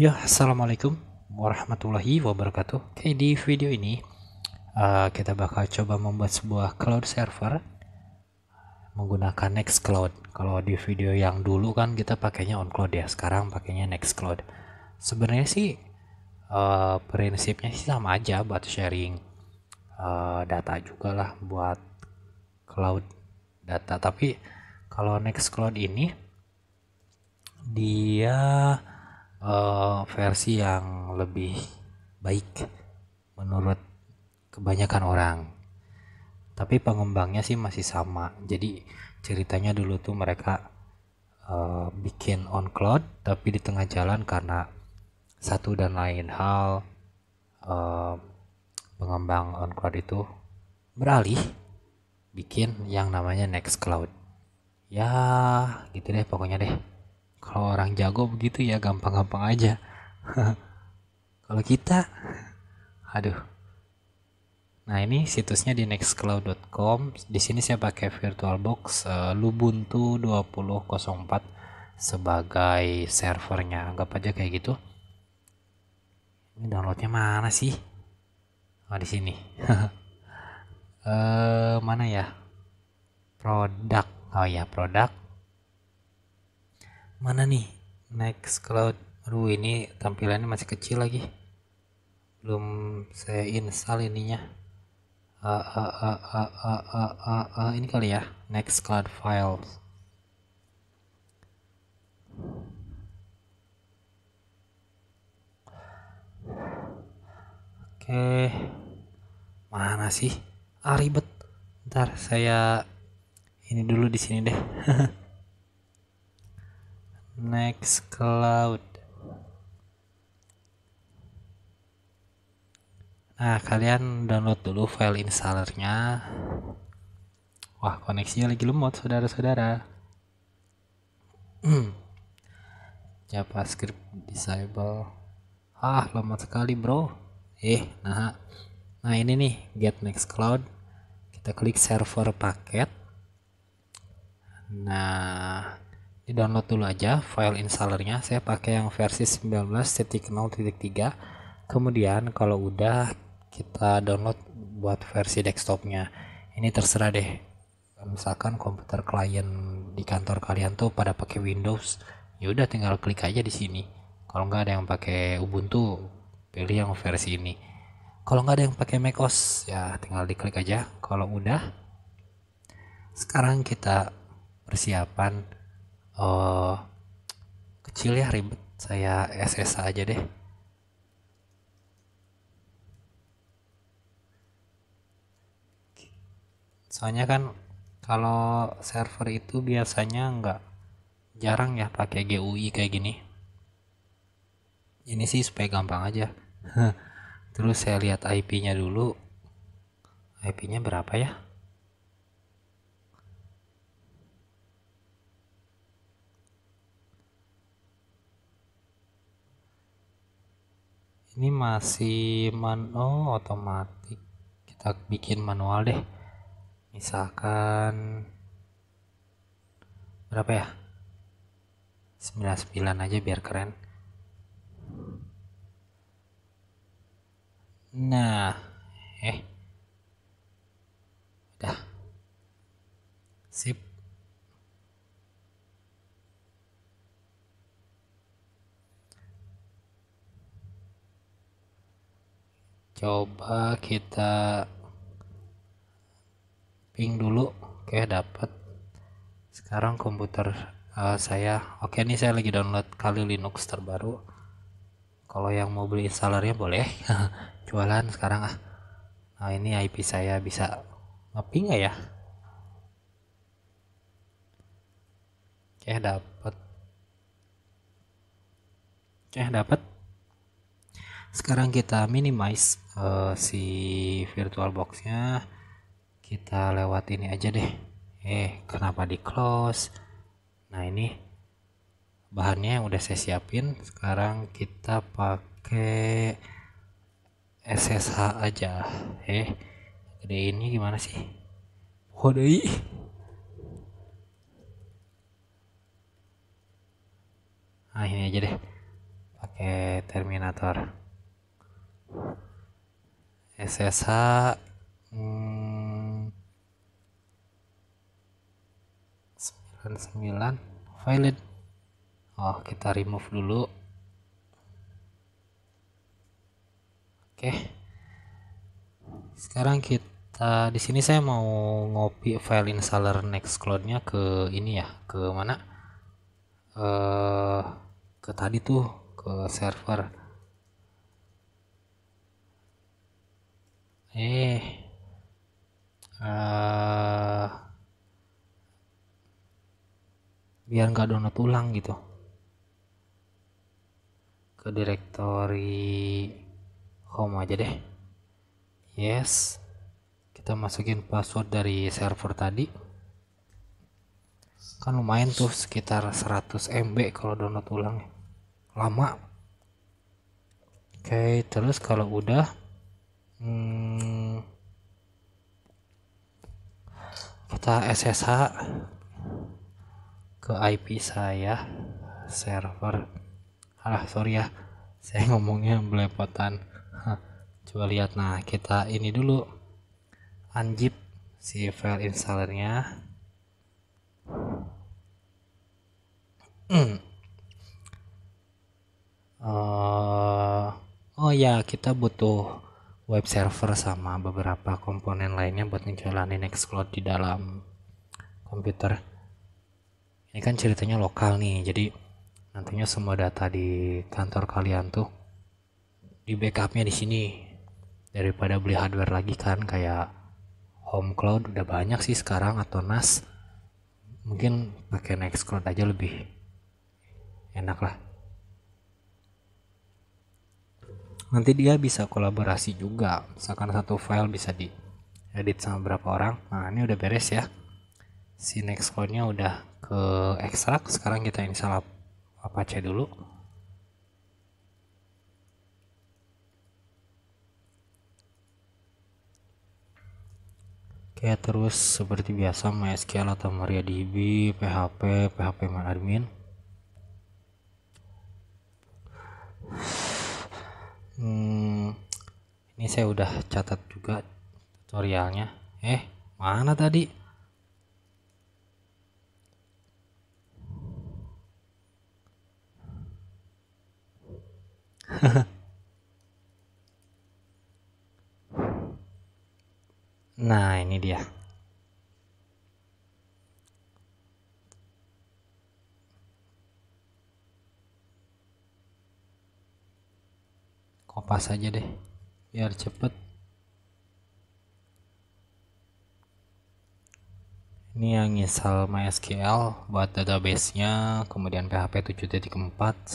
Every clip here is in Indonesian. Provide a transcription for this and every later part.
Ya, Assalamualaikum warahmatullahi wabarakatuh. Oke, di video ini uh, kita bakal coba membuat sebuah cloud server menggunakan Nextcloud. Kalau di video yang dulu kan kita pakainya OnCloud ya, sekarang pakainya Nextcloud. Sebenarnya sih uh, prinsipnya sih sama aja buat sharing uh, data juga lah buat cloud data. Tapi kalau Nextcloud ini dia uh, versi yang lebih baik menurut kebanyakan orang tapi pengembangnya sih masih sama jadi ceritanya dulu tuh mereka uh, bikin on cloud tapi di tengah jalan karena satu dan lain hal uh, pengembang on cloud itu beralih bikin yang namanya next cloud ya gitu deh pokoknya deh kalau orang jago begitu ya gampang-gampang aja kalau kita aduh nah ini situsnya di nextcloud.com di sini saya pakai virtualbox uh, eh, lubuntu 2004 sebagai servernya anggap aja kayak gitu ini downloadnya mana sih oh di sini uh, mana ya produk oh ya produk mana nih next cloud aduh ini tampilannya masih kecil lagi belum saya install ininya uh, uh, uh, uh, uh, uh, uh, uh, ini kali ya next cloud files oke okay. mana sih ah ribet ntar saya ini dulu di sini deh next cloud nah kalian download dulu file installernya wah koneksinya lagi lemot saudara-saudara javascript disable ah lemot sekali bro eh nah nah ini nih get next cloud kita klik server paket nah di download dulu aja file installernya saya pakai yang versi 19.0.3 kemudian kalau udah kita download buat versi desktopnya ini terserah deh misalkan komputer klien di kantor kalian tuh pada pakai Windows ya udah tinggal klik aja di sini kalau nggak ada yang pakai Ubuntu pilih yang versi ini kalau nggak ada yang pakai macOS ya tinggal diklik aja kalau udah sekarang kita persiapan uh, kecil ya ribet saya SS aja deh soalnya kan kalau server itu biasanya nggak jarang ya pakai GUI kayak gini ini sih supaya gampang aja terus saya lihat IP-nya dulu IP-nya berapa ya ini masih man oh otomatis kita bikin manual deh misalkan berapa ya 99 aja biar keren nah eh coba kita ping dulu oke dapat sekarang komputer uh, saya oke ini saya lagi download kali Linux terbaru kalau yang mau beli installernya boleh jualan sekarang ah nah ini IP saya bisa ngeping nggak ya oke dapat oke dapat sekarang kita minimize Eh, si virtual boxnya kita lewat ini aja deh eh kenapa di close nah ini bahannya yang udah saya siapin sekarang kita pakai SSH aja eh ini gimana sih kodei nah ini aja deh pakai Terminator SSH hmm, sembilan valid oh kita remove dulu oke sekarang kita di sini saya mau ngopi file installer nextcloud-nya ke ini ya ke mana eh ke tadi tuh ke server eh uh, biar nggak download ulang gitu ke direktori home aja deh yes kita masukin password dari server tadi kan lumayan tuh sekitar 100 MB kalau download ulang lama oke terus kalau udah hmm, SSH ke IP saya server alah sorry ya saya ngomongnya belepotan coba lihat nah kita ini dulu anjib si file installernya uh, oh ya kita butuh web server sama beberapa komponen lainnya buat ngejalanin Nextcloud di dalam komputer ini kan ceritanya lokal nih jadi nantinya semua data di kantor kalian tuh di backupnya di sini daripada beli hardware lagi kan kayak home cloud udah banyak sih sekarang atau NAS mungkin pakai Nextcloud aja lebih enak lah nanti dia bisa kolaborasi juga misalkan satu file bisa di edit sama berapa orang nah ini udah beres ya si Nextcloud nya udah ke ekstrak sekarang kita install Apache dulu Oke, terus seperti biasa MySQL atau MariaDB, PHP, PHP admin saya udah catat juga tutorialnya eh mana tadi nah ini dia kopas aja deh biar cepet ini yang install MySQL buat database nya kemudian PHP 7.4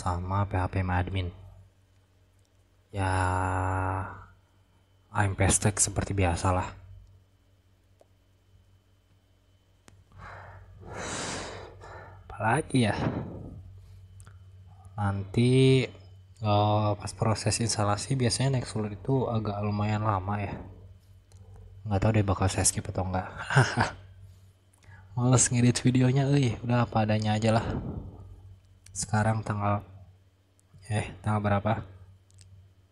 sama PHP admin ya I'm pastek seperti biasalah apalagi ya nanti uh, pas proses instalasi biasanya floor itu agak lumayan lama ya nggak tahu deh bakal saya skip atau enggak males ngedit videonya eh udah apa adanya aja lah sekarang tanggal eh tanggal berapa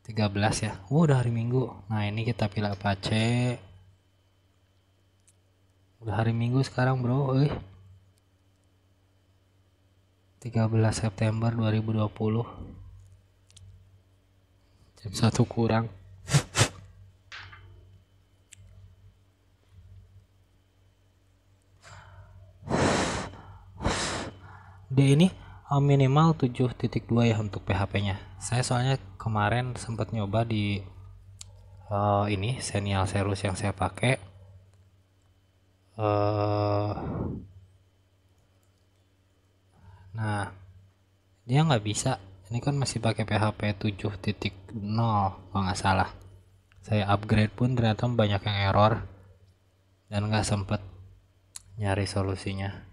13 ya uh, udah hari minggu nah ini kita pilih pace. udah hari minggu sekarang bro eh 13 September 2020 jam satu kurang dia ini eh, minimal 7.2 ya untuk PHP nya saya soalnya kemarin sempat nyoba di uh, ini senial serus yang saya pakai uh, nah dia nggak bisa ini kan masih pakai PHP 7.0 kalau nggak salah saya upgrade pun ternyata banyak yang error dan nggak sempet nyari solusinya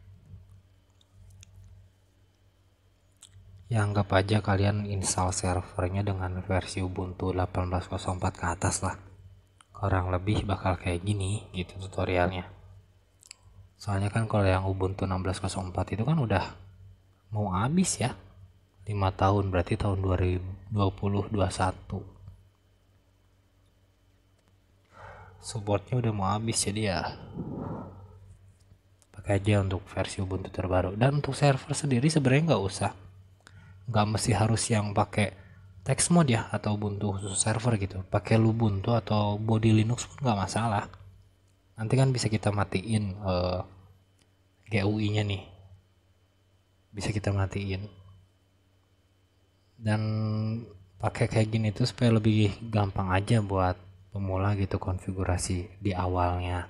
ya anggap aja kalian install servernya dengan versi Ubuntu 18.04 ke atas lah kurang lebih bakal kayak gini gitu tutorialnya soalnya kan kalau yang Ubuntu 16.04 itu kan udah mau habis ya lima tahun berarti tahun 2021 supportnya udah mau habis jadi ya pakai aja untuk versi Ubuntu terbaru dan untuk server sendiri sebenarnya nggak usah nggak mesti harus yang pakai text mode ya atau Ubuntu khusus server gitu pakai Lubuntu atau body Linux pun nggak masalah nanti kan bisa kita matiin uh, eh, GUI nya nih bisa kita matiin dan pakai kayak gini tuh supaya lebih gampang aja buat pemula gitu konfigurasi di awalnya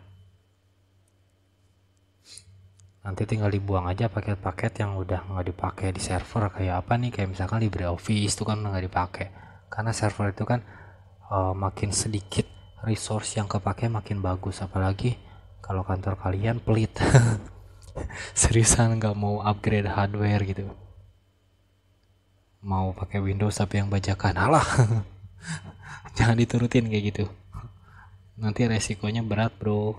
nanti tinggal dibuang aja paket-paket yang udah nggak dipakai di server kayak apa nih kayak misalkan LibreOffice itu kan nggak dipakai karena server itu kan uh, makin sedikit resource yang kepake makin bagus apalagi kalau kantor kalian pelit seriusan nggak mau upgrade hardware gitu mau pakai Windows tapi yang bajakan alah jangan diturutin kayak gitu nanti resikonya berat bro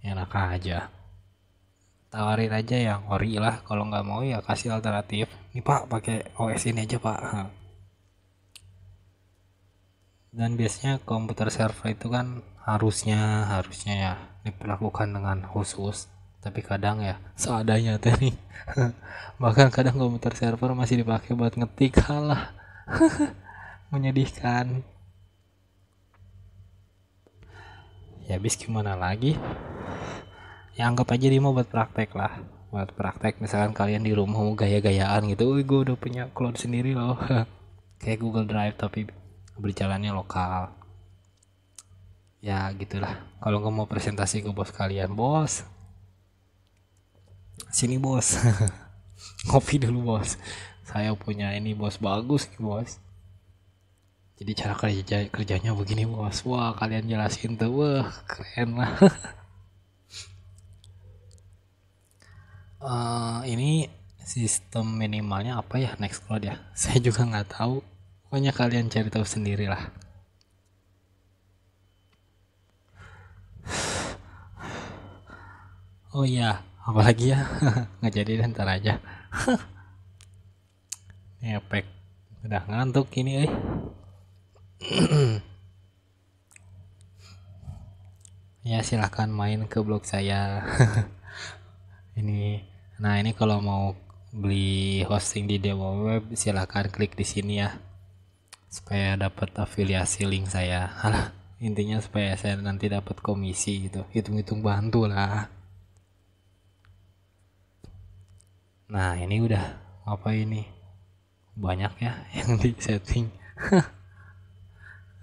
enak aja tawarin aja yang ori lah kalau nggak mau ya kasih alternatif nih pak pakai OS ini aja pak dan biasanya komputer server itu kan harusnya harusnya ya diperlakukan dengan khusus tapi kadang ya seadanya teh nih bahkan kadang komputer server masih dipakai buat ngetik kalah menyedihkan ya bis gimana lagi yang anggap aja dia mau buat praktek lah buat praktek misalkan kalian di rumah mau gaya-gayaan gitu Wih, gue udah punya cloud sendiri loh kayak Google Drive tapi berjalannya lokal ya gitulah kalau gue mau presentasi ke bos kalian bos sini bos ngopi dulu bos saya punya ini bos bagus nih bos jadi cara kerja kerjanya begini bos wah kalian jelasin tuh wah keren lah uh, ini sistem minimalnya apa ya next cloud ya saya juga nggak tahu pokoknya kalian cari tahu sendiri lah, oh ya apalagi ya nggak jadi ntar aja efek udah ngantuk ini eh ya silahkan main ke blog saya ini nah ini kalau mau beli hosting di demo web silahkan klik di sini ya supaya dapat afiliasi link saya intinya supaya saya nanti dapat komisi gitu hitung-hitung bantu lah nah ini udah apa ini banyak ya yang di setting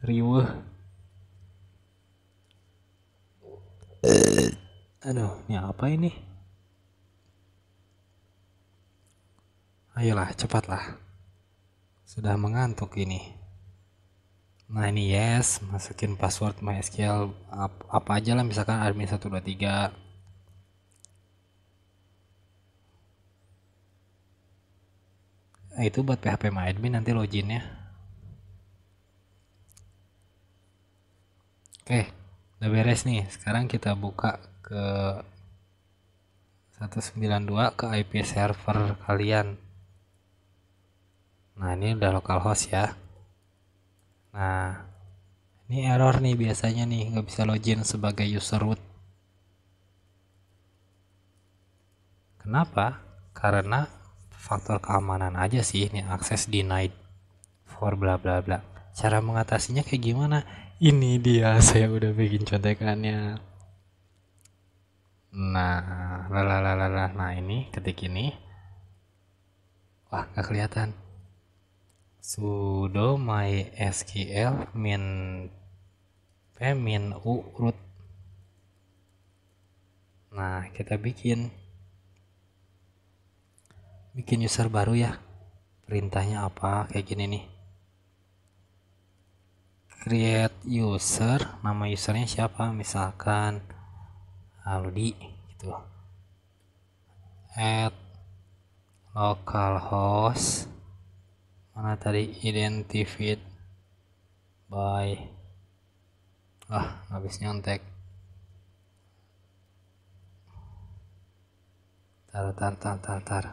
riuh aduh ini apa ini ayolah cepatlah sudah mengantuk ini nah ini yes masukin password MySQL apa aja lah misalkan admin 123 Nah, itu buat PHP MyAdmin Admin nanti loginnya. Oke, udah beres nih. Sekarang kita buka ke 192 ke IP server kalian. Nah, ini udah localhost ya. Nah, ini error nih biasanya nih, nggak bisa login sebagai user root. Kenapa? Karena faktor keamanan aja sih ini akses denied for bla bla bla cara mengatasinya kayak gimana ini dia saya udah bikin contekannya nah lalalala nah ini ketik ini wah nggak kelihatan sudo mysql min p min u root nah kita bikin bikin user baru ya perintahnya apa kayak gini nih create user nama usernya siapa misalkan Aldi gitu add localhost mana tadi identified by ah habis nyontek tar tar tar tar tar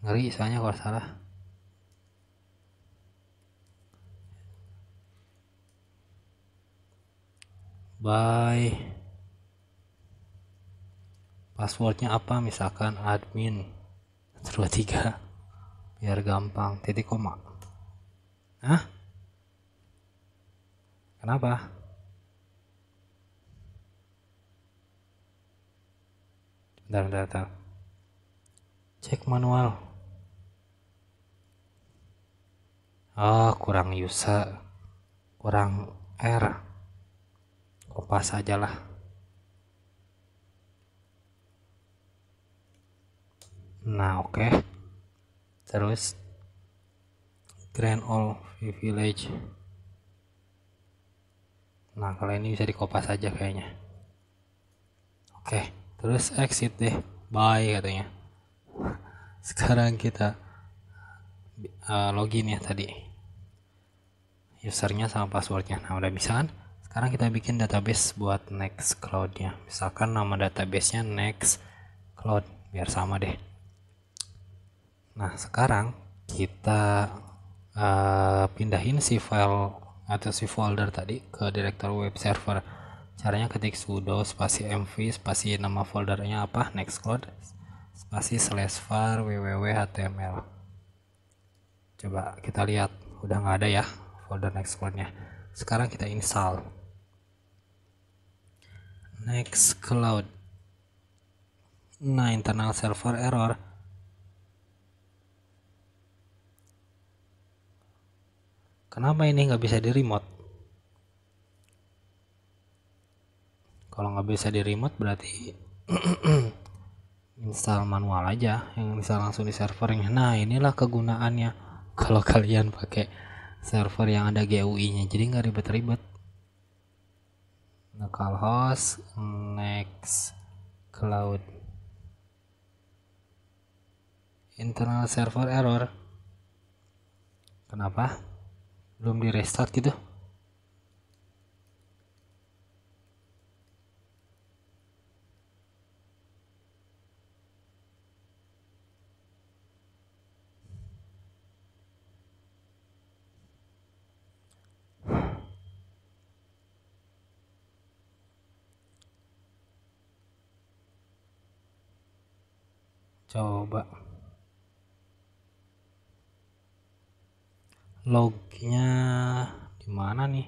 ngeri soalnya kalau salah Bye. passwordnya apa misalkan admin 23 biar gampang titik koma Hah? kenapa bentar bentar, cek manual ah oh, kurang user kurang R kupas aja lah nah oke okay. terus grand all village nah kalau ini bisa dikopas aja kayaknya oke okay. terus exit deh bye katanya sekarang kita uh, login ya tadi usernya sama passwordnya nah udah bisa kan sekarang kita bikin database buat next cloudnya misalkan nama databasenya next cloud biar sama deh nah sekarang kita uh, pindahin si file atau si folder tadi ke direktur web server caranya ketik sudo spasi mv spasi nama foldernya apa Next Cloud spasi slash var www html coba kita lihat udah nggak ada ya folder next nya Sekarang kita install next cloud Nah, internal server error. Kenapa ini nggak bisa di remote? Kalau nggak bisa di remote berarti install manual aja yang bisa langsung di servernya nah inilah kegunaannya kalau kalian pakai server yang ada GUI nya jadi nggak ribet-ribet localhost nah, next cloud internal server error kenapa belum di restart gitu coba lognya di mana nih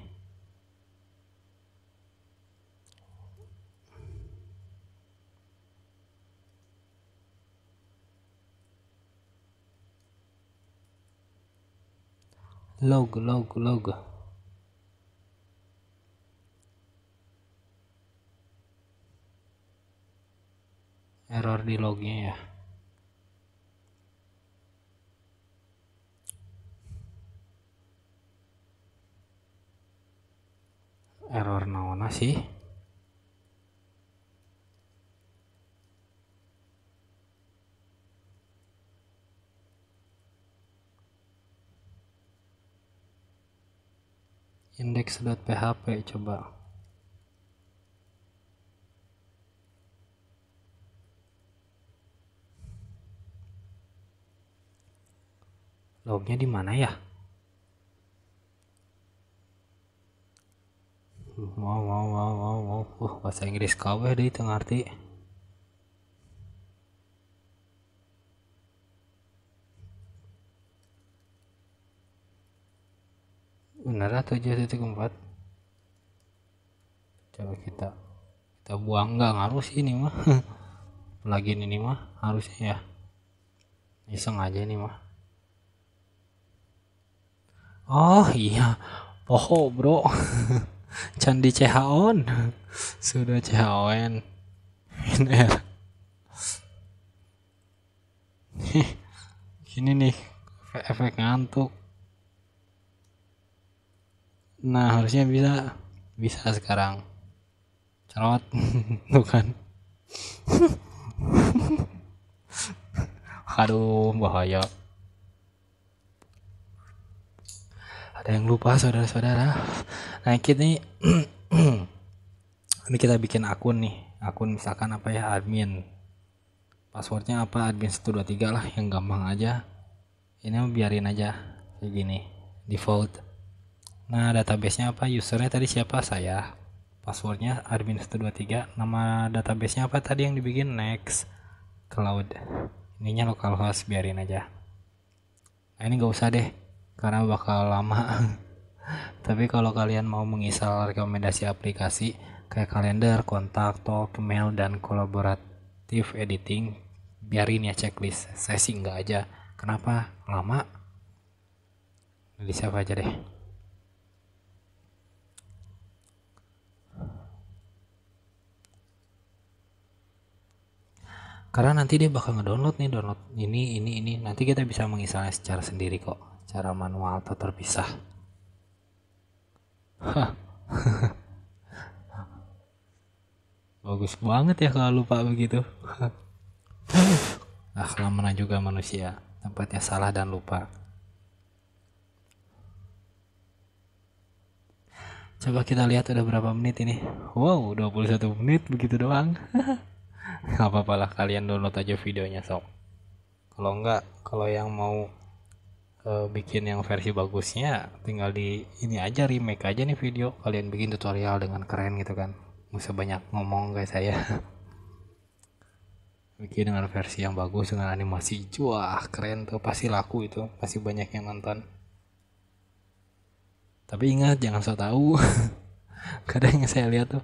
log log log error di lognya ya error naona sih index.php coba lognya di mana ya? mau mau mau mau mau uh bahasa Inggris kau ya, deh itu arti benar tujuh titik empat coba kita kita buang nggak ngaruh sih ini mah lagi ini mah harusnya ya iseng aja ini mah oh iya poho bro Candi CHON sudah CHON NR gini nih efek, efek ngantuk nah harusnya bisa bisa sekarang cerot tuh kan aduh bahaya ada yang lupa saudara-saudara nah kita ini kita bikin akun nih akun misalkan apa ya admin passwordnya apa admin 123 lah yang gampang aja ini mau biarin aja kayak gini default nah databasenya apa usernya tadi siapa saya passwordnya admin 123 nama databasenya apa tadi yang dibikin next cloud ininya localhost biarin aja nah, ini nggak usah deh karena bakal lama Tapi kalau kalian mau mengisal rekomendasi aplikasi kayak kalender, kontak, talk, email, dan kolaboratif editing, biarin ya checklist. Saya sih nggak aja. Kenapa? Lama? Jadi siapa aja deh. karena nanti dia bakal ngedownload nih download ini ini ini nanti kita bisa mengisalnya secara sendiri kok cara manual atau terpisah Bagus banget ya kalau lupa begitu. nah, mana juga manusia, tempatnya salah dan lupa. Coba kita lihat udah berapa menit ini. Wow, 21 menit begitu doang. Gak apa apalah kalian download aja videonya sok. Kalau enggak, kalau yang mau uh, bikin yang versi bagusnya tinggal di ini aja remake aja nih video kalian bikin tutorial dengan keren gitu kan nggak usah banyak ngomong guys saya bikin dengan versi yang bagus dengan animasi wah keren tuh pasti laku itu pasti banyak yang nonton tapi ingat jangan so tau kadang yang saya lihat tuh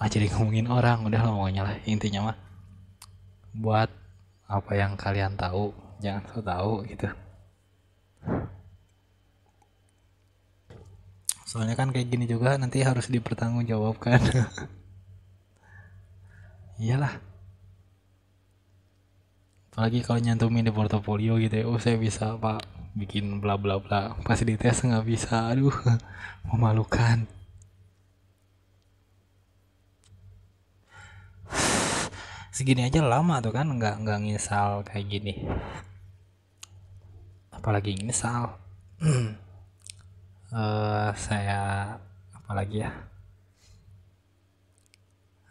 ah jadi ngomongin orang udah ngomongnya lah intinya mah buat apa yang kalian tahu jangan so tau gitu soalnya kan kayak gini juga nanti harus dipertanggungjawabkan iyalah apalagi kalau nyantumin di portofolio gitu ya oh saya bisa pak bikin bla bla bla pas dites nggak bisa aduh memalukan segini aja lama tuh kan nggak nggak ngisal kayak gini apalagi misal uh, eh, saya apalagi ya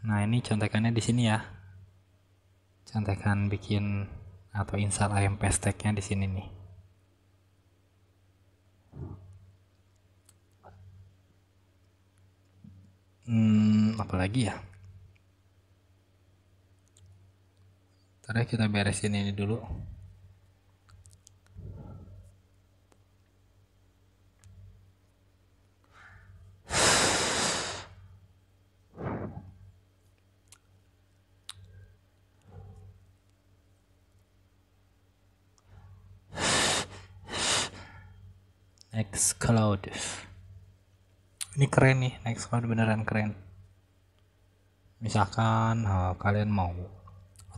nah ini contekannya di sini ya contekan bikin atau install ayam pesteknya di sini nih hmm apalagi ya Terus ya kita beresin ini dulu. Cloud. ini keren nih next Cloud beneran keren misalkan oh, kalian mau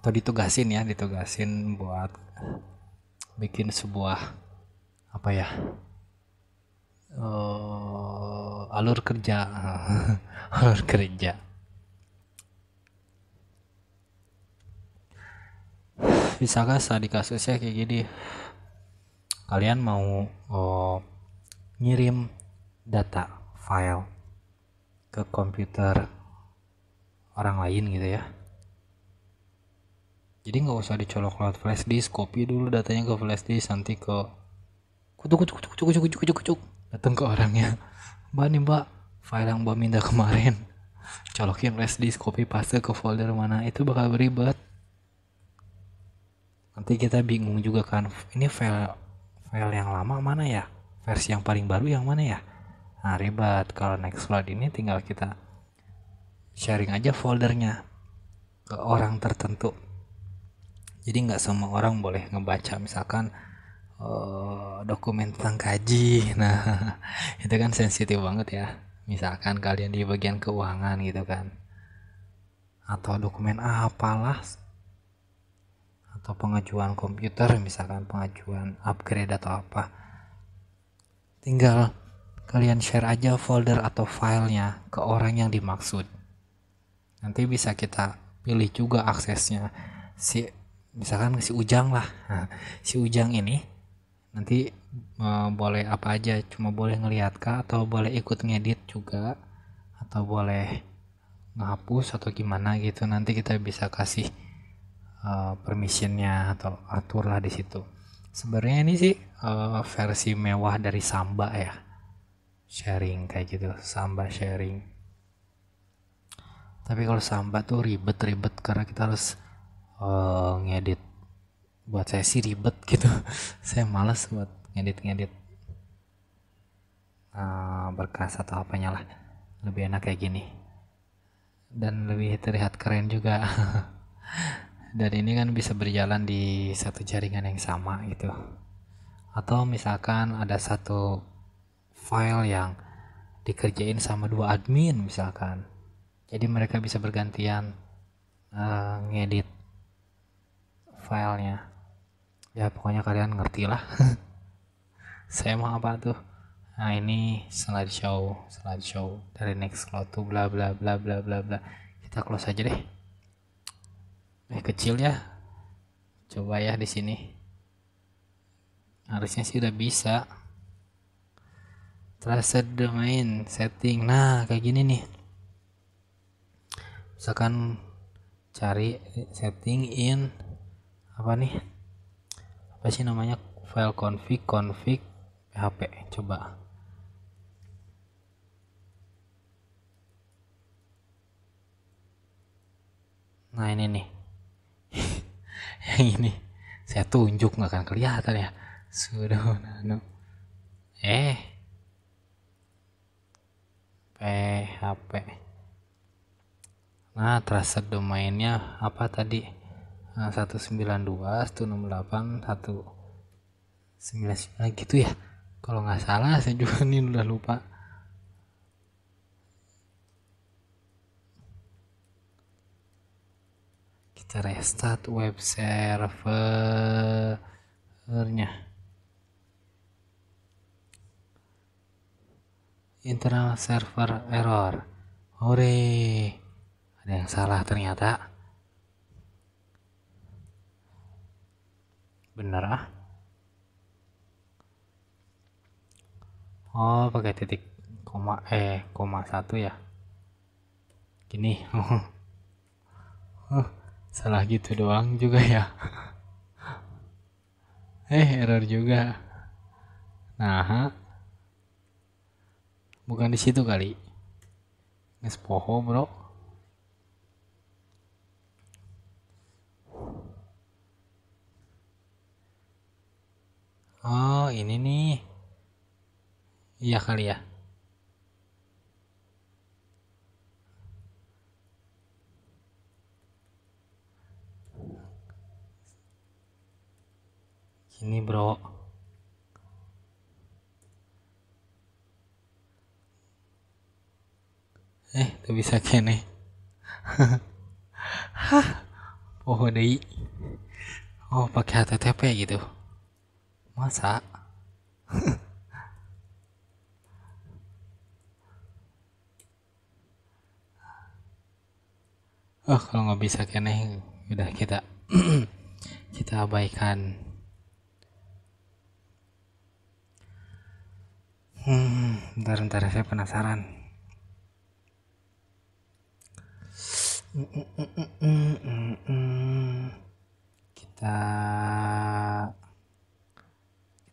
atau ditugasin ya ditugasin buat bikin sebuah apa ya uh, alur kerja alur kerja misalkan tadi kasusnya kayak gini kalian mau uh, ngirim data file ke komputer orang lain gitu ya jadi nggak usah dicolok lewat flash disk copy dulu datanya ke flash disk nanti ke kutuk kutuk kutuk kutuk kutuk kutuk kutuk datang ke orangnya mbak nih mbak file yang mbak minta kemarin colokin flash disk copy paste ke folder mana itu bakal beribet nanti kita bingung juga kan ini file file yang lama mana ya versi yang paling baru yang mana ya nah ribet kalau Nextcloud ini tinggal kita sharing aja foldernya ke orang tertentu jadi nggak semua orang boleh ngebaca misalkan uh, dokumen tentang kaji nah itu kan sensitif banget ya misalkan kalian di bagian keuangan gitu kan atau dokumen apalah atau pengajuan komputer misalkan pengajuan upgrade atau apa Tinggal kalian share aja folder atau filenya ke orang yang dimaksud. Nanti bisa kita pilih juga aksesnya si misalkan si Ujang lah. Nah, si Ujang ini nanti e, boleh apa aja, cuma boleh ngeliat kah atau boleh ikut ngedit juga atau boleh ngapus atau gimana gitu. Nanti kita bisa kasih uh, permissionnya atau aturlah di situ sebenarnya ini sih uh, versi mewah dari Samba ya sharing kayak gitu Samba sharing tapi kalau Samba tuh ribet-ribet karena kita harus uh, ngedit buat saya sih ribet gitu saya males buat ngedit-ngedit uh, berkas atau apanya lah lebih enak kayak gini dan lebih terlihat keren juga dan ini kan bisa berjalan di satu jaringan yang sama gitu atau misalkan ada satu file yang dikerjain sama dua admin misalkan jadi mereka bisa bergantian uh, ngedit filenya ya pokoknya kalian ngerti lah saya mau apa tuh nah ini slideshow slideshow dari next Nextcloud tuh bla bla bla bla bla bla kita close aja deh eh kecil ya coba ya di sini harusnya sih udah bisa trusted domain setting nah kayak gini nih misalkan cari setting in apa nih apa sih namanya file config config php coba nah ini nih yang ini saya tunjuk nggak akan kelihatan ya sudah nano eh php nah terasa domainnya apa tadi nah, 192 168 199 gitu ya kalau nggak salah saya juga ini udah lupa kita restart web servernya internal server error hore ada yang salah ternyata bener ah oh pakai titik koma eh koma satu ya gini salah gitu doang juga ya eh error juga nah bukan di situ kali nges poho bro oh ini nih iya kali ya ini bro eh tuh bisa kene hah oh deh oh pakai HTTP gitu masa oh kalau nggak bisa kene udah kita kita abaikan Hmm, bentar, bentar, saya penasaran. Kita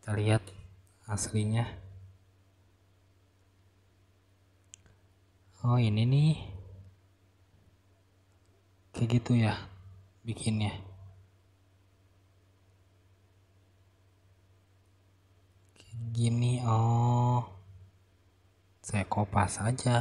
kita lihat aslinya. Oh, ini nih. Kayak gitu ya bikinnya. Kayak gini. Oh saya kopas aja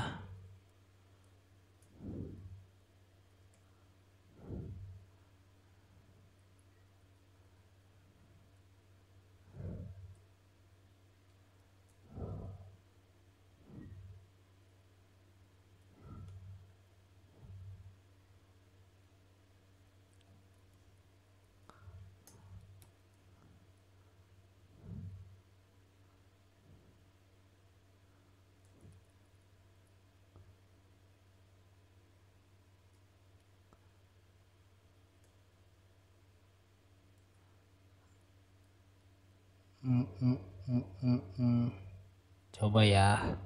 Coba ya.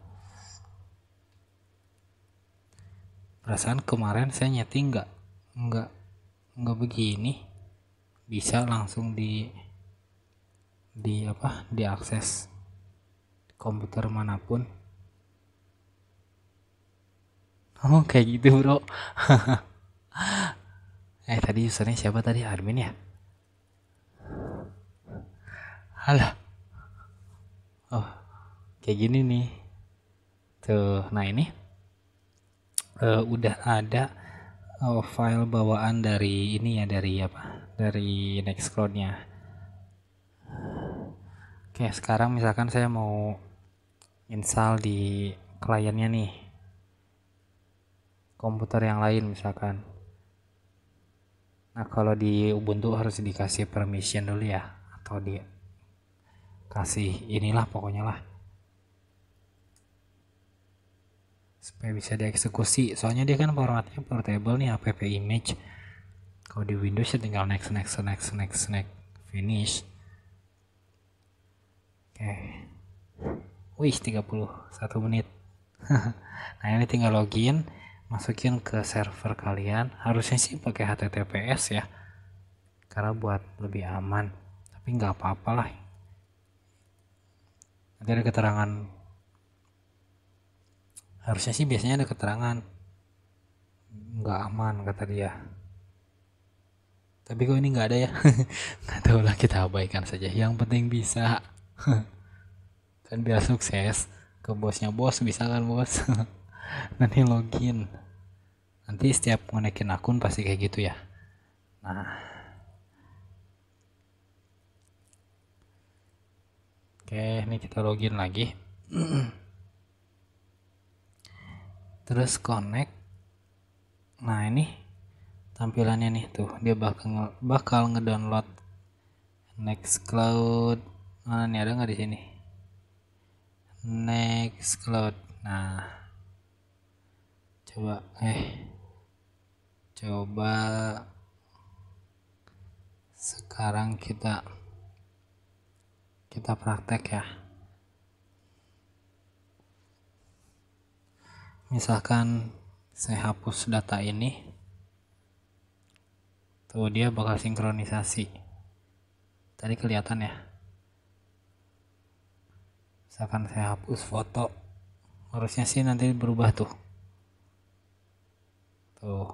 Perasaan kemarin saya nyeting nggak nggak nggak begini. Bisa langsung di di apa diakses komputer manapun. Oh kayak gitu bro. eh tadi usernya siapa tadi admin ya? halo Oh, kayak gini nih tuh nah ini uh, udah ada uh, file bawaan dari ini ya dari apa dari Nextcloud-nya oke sekarang misalkan saya mau install di kliennya nih komputer yang lain misalkan nah kalau di Ubuntu harus dikasih permission dulu ya atau dikasih inilah pokoknya lah supaya bisa dieksekusi soalnya dia kan formatnya portable nih app image kalau di Windows ya tinggal next next next next next finish oke okay. wih 31 menit nah ini tinggal login masukin ke server kalian harusnya sih pakai HTTPS ya karena buat lebih aman tapi nggak apa-apa lah nanti ada keterangan harusnya sih biasanya ada keterangan nggak aman kata dia tapi kok ini nggak ada ya nggak tahu lah kita abaikan saja yang penting bisa kan biar sukses ke bosnya bos bisa kan bos nanti login nanti setiap ngonekin akun pasti kayak gitu ya nah oke ini kita login lagi terus connect nah ini tampilannya nih tuh dia bakal nge bakal ngedownload next cloud mana nih ada nggak di sini next cloud nah coba eh coba sekarang kita kita praktek ya misalkan saya hapus data ini tuh dia bakal sinkronisasi tadi kelihatan ya misalkan saya hapus foto harusnya sih nanti berubah tuh tuh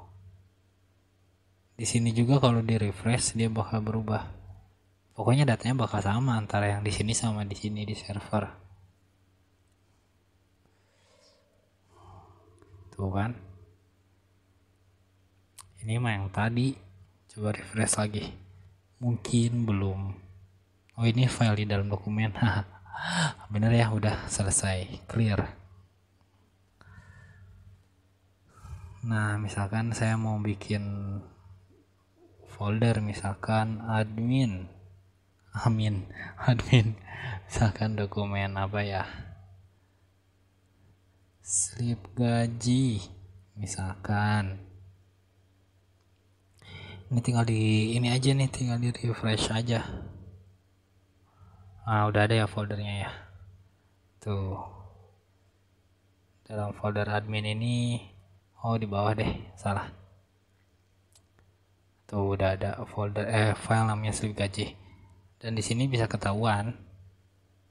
di sini juga kalau di refresh dia bakal berubah pokoknya datanya bakal sama antara yang di sini sama di sini di server tuh gitu kan ini mah yang tadi coba refresh lagi mungkin belum oh ini file di dalam dokumen bener ya udah selesai clear nah misalkan saya mau bikin folder misalkan admin amin admin misalkan dokumen apa ya slip gaji misalkan ini tinggal di ini aja nih tinggal di refresh aja ah udah ada ya foldernya ya tuh dalam folder admin ini oh di bawah deh salah tuh udah ada folder eh file namanya slip gaji dan di sini bisa ketahuan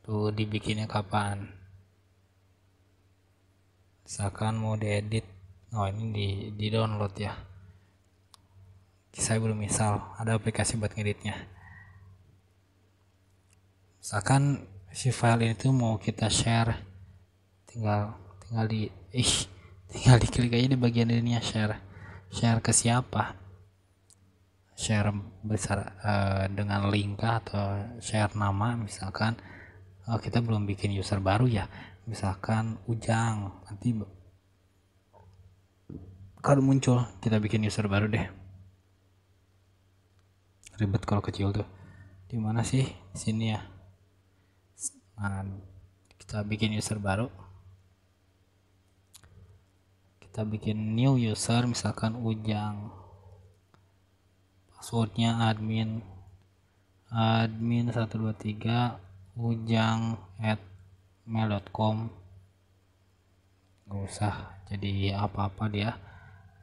tuh dibikinnya kapan misalkan mau diedit oh ini di di download ya saya belum misal ada aplikasi buat ngeditnya misalkan si file ini tuh mau kita share tinggal tinggal di ih tinggal diklik aja di bagian ini ya share share ke siapa share besar uh, dengan link atau share nama misalkan oh, kita belum bikin user baru ya misalkan Ujang nanti kalau muncul kita bikin user baru deh ribet kalau kecil tuh di mana sih sini ya nah, kita bikin user baru kita bikin new user misalkan Ujang passwordnya admin admin 123 ujang at gmail.com nggak usah jadi apa-apa dia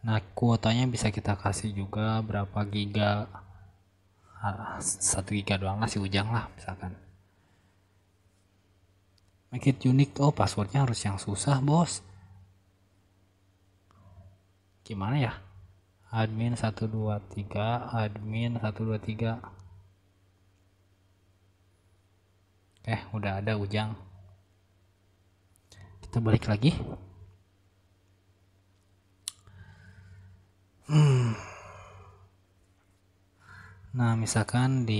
nah kuotanya bisa kita kasih juga berapa giga ah, satu giga doang lah si ujang lah misalkan make it unique oh passwordnya harus yang susah bos gimana ya admin 123 admin 123 eh udah ada ujang kita balik lagi hmm. nah misalkan di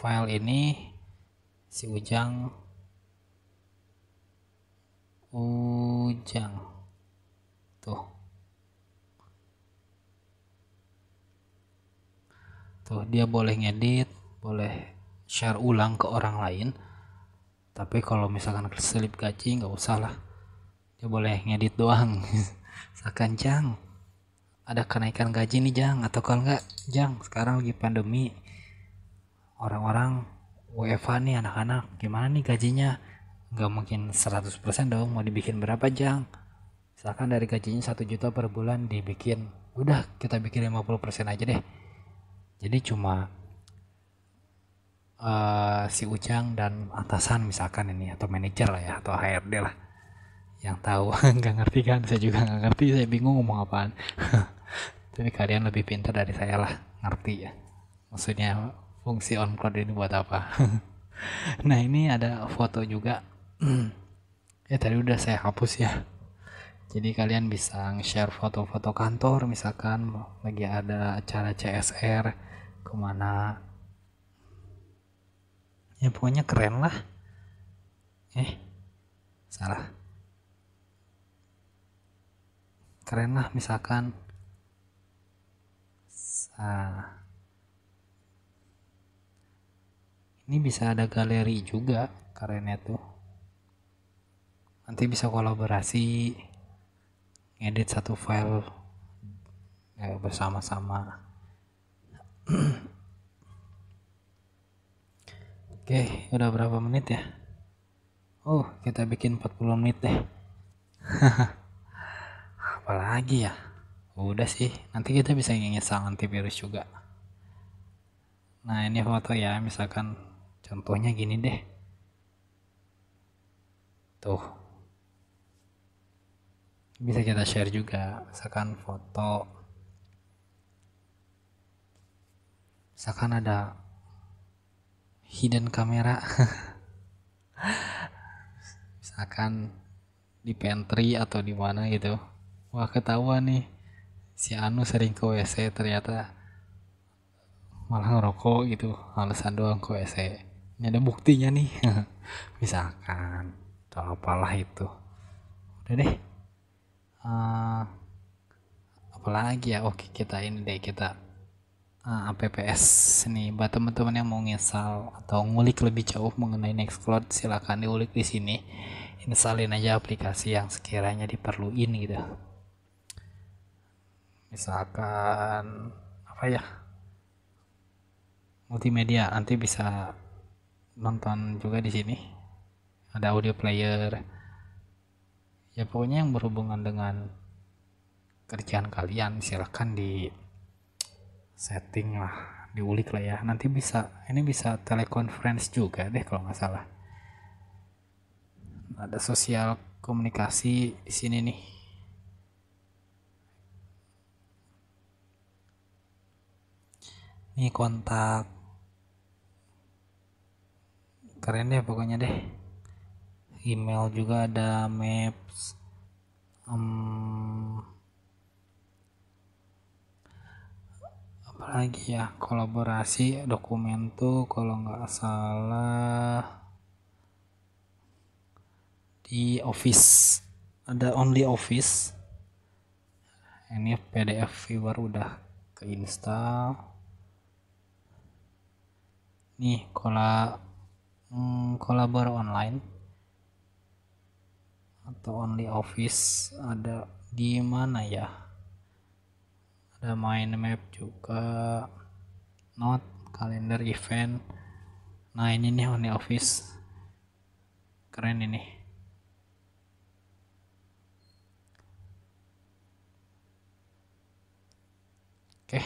file ini si Ujang Ujang tuh tuh dia boleh ngedit boleh share ulang ke orang lain tapi kalau misalkan selip gaji nggak usah lah dia boleh ngedit doang seakan jang ada kenaikan gaji nih jang atau kalau nggak jang sekarang lagi pandemi orang-orang wfa nih anak-anak gimana nih gajinya nggak mungkin 100% dong mau dibikin berapa jang misalkan dari gajinya 1 juta per bulan dibikin udah kita bikin 50% aja deh jadi cuma Eh, si Ujang dan atasan misalkan ini atau manajer lah ya atau HRD lah yang tahu nggak ngerti kan saya juga nggak ngerti saya bingung ngomong apaan tapi kalian lebih pintar dari saya lah ngerti ya maksudnya fungsi on cloud ini buat apa nah ini ada foto juga ya tadi udah saya hapus ya jadi kalian bisa share foto-foto kantor misalkan lagi ada acara CSR kemana ya pokoknya keren lah eh salah keren lah misalkan salah ini bisa ada galeri juga kerennya tuh nanti bisa kolaborasi ngedit satu file eh, bersama-sama Oke, udah berapa menit ya? Oh, kita bikin 40 menit deh. Apalagi ya? Udah sih, nanti kita bisa ngesang antivirus juga. Nah, ini foto ya, misalkan contohnya gini deh. Tuh. Bisa kita share juga, misalkan foto. Misalkan ada hidden kamera misalkan di pantry atau di mana gitu wah ketahuan nih si Anu sering ke WC ternyata malah ngerokok gitu alasan doang ke WC ini ada buktinya nih misalkan atau apalah itu udah deh uh, apalagi ya oke kita ini deh kita uh, eh, APPS ini buat teman-teman yang mau ngesal atau ngulik lebih jauh mengenai Nextcloud silahkan diulik di sini installin aja aplikasi yang sekiranya diperluin gitu misalkan apa ya multimedia nanti bisa nonton juga di sini ada audio player ya pokoknya yang berhubungan dengan kerjaan kalian silahkan di setting lah diulik lah ya nanti bisa ini bisa telekonferensi juga deh kalau nggak salah ada sosial komunikasi di sini nih ini kontak keren deh pokoknya deh email juga ada maps um, apalagi ya kolaborasi dokumen tuh kalau nggak salah di office ada only office ini pdf viewer udah ke install nih kola hmm, kolabor online atau only office ada di mana ya ada mind map juga not, kalender event nah ini nih Honey Office keren ini oke okay.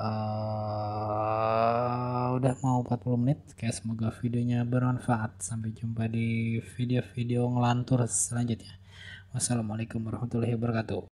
uh, eh, udah mau 40 menit okay, semoga videonya bermanfaat sampai jumpa di video-video ngelantur selanjutnya wassalamualaikum warahmatullahi wabarakatuh